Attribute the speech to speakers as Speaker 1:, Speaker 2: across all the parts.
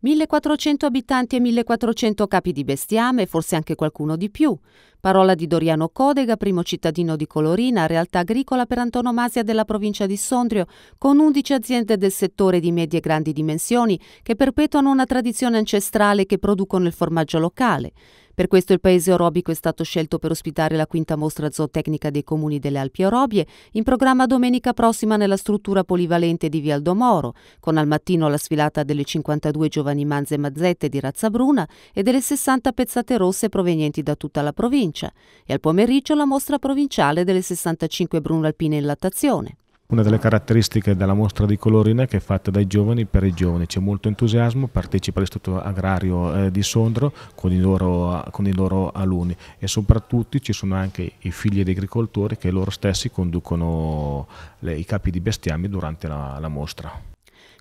Speaker 1: 1400 abitanti e 1400 capi di bestiame, forse anche qualcuno di più. Parola di Doriano Codega, primo cittadino di Colorina, realtà agricola per antonomasia della provincia di Sondrio, con 11 aziende del settore di medie e grandi dimensioni che perpetuano una tradizione ancestrale che producono il formaggio locale. Per questo il paese orobico è stato scelto per ospitare la quinta mostra zootecnica dei comuni delle Alpi Orobie, in programma domenica prossima nella struttura polivalente di Vialdomoro, con al mattino la sfilata delle 52 giovani manze e mazzette di razza bruna e delle 60 pezzate rosse provenienti da tutta la provincia, e al pomeriggio la mostra provinciale delle 65 bruno alpine in lattazione.
Speaker 2: Una delle caratteristiche della mostra di colorina è che è fatta dai giovani per i giovani, c'è molto entusiasmo, partecipa l'Istituto Agrario eh, di Sondro con i, loro, con i, loro, alunni e soprattutto ci sono anche i figli di agricoltori che loro stessi conducono le, i capi di bestiame durante la, la mostra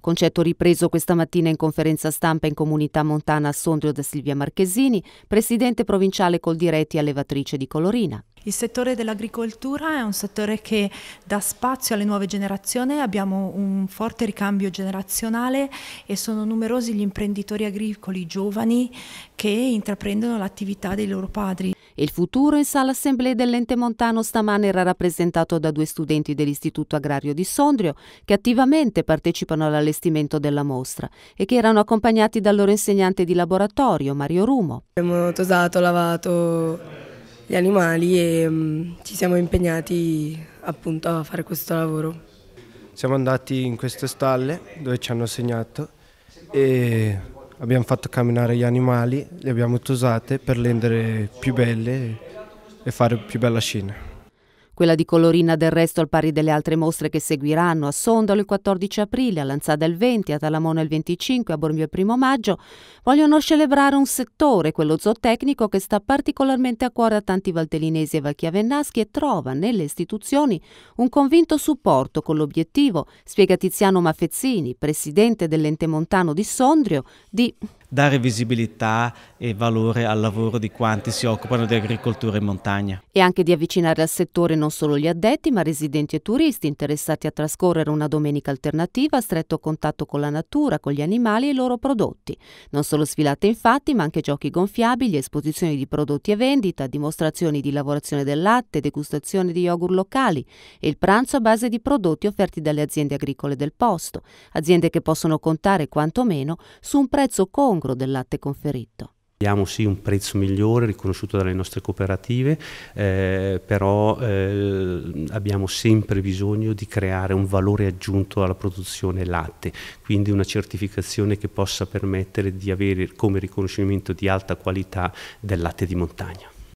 Speaker 1: concetto ripreso questa mattina in conferenza stampa in comunità montana a Sondrio da Silvia Marchesini, presidente provinciale Coldiretti allevatrice di Colorina. Il settore dell'agricoltura è un settore che dà spazio alle nuove generazioni, abbiamo un forte ricambio generazionale e sono numerosi gli imprenditori agricoli giovani che intraprendono l'attività dei loro padri. Il futuro in sala assemblee dell'ente montano stamane era rappresentato da due studenti dell'Istituto Agrario di Sondrio che attivamente partecipano all'allestimento della mostra e che erano accompagnati dal loro insegnante di laboratorio Mario Rumo. Abbiamo tosato, lavato gli animali e um, ci siamo impegnati appunto a fare questo lavoro.
Speaker 2: Siamo andati in queste stalle dove ci hanno segnato e abbiamo fatto camminare gli animali, li abbiamo tosate per rendere più belle e fare più bella scena.
Speaker 1: Quella di Colorina del resto al pari delle altre mostre che seguiranno a Sondalo il 14 aprile, a Lanzada il 20, a Talamona il 25, a Bormio il 1 maggio, vogliono celebrare un settore, quello zootecnico, che sta particolarmente a cuore a tanti valtellinesi e valchiavennaschi e trova nelle istituzioni un convinto supporto con l'obiettivo, spiega Tiziano Maffezzini, presidente dell'ente montano di Sondrio, di dare visibilità e valore al lavoro di quanti si occupano di agricoltura in montagna. E anche di avvicinare al settore non solo gli addetti, ma residenti e turisti interessati a trascorrere una domenica alternativa a stretto contatto con la natura, con gli animali e i loro prodotti. Non solo sfilate infatti, ma anche giochi gonfiabili, esposizioni di prodotti e vendita, dimostrazioni di lavorazione del latte, degustazione di yogurt locali e il pranzo a base di prodotti offerti dalle aziende agricole del posto, aziende che possono contare quantomeno su un prezzo congruo congruo del latte conferito. Abbiamo sì un prezzo migliore riconosciuto dalle nostre cooperative, eh, però eh, abbiamo sempre bisogno di creare un valore aggiunto alla produzione latte, quindi una certificazione che possa permettere di avere come riconoscimento di alta qualità del latte di montagna.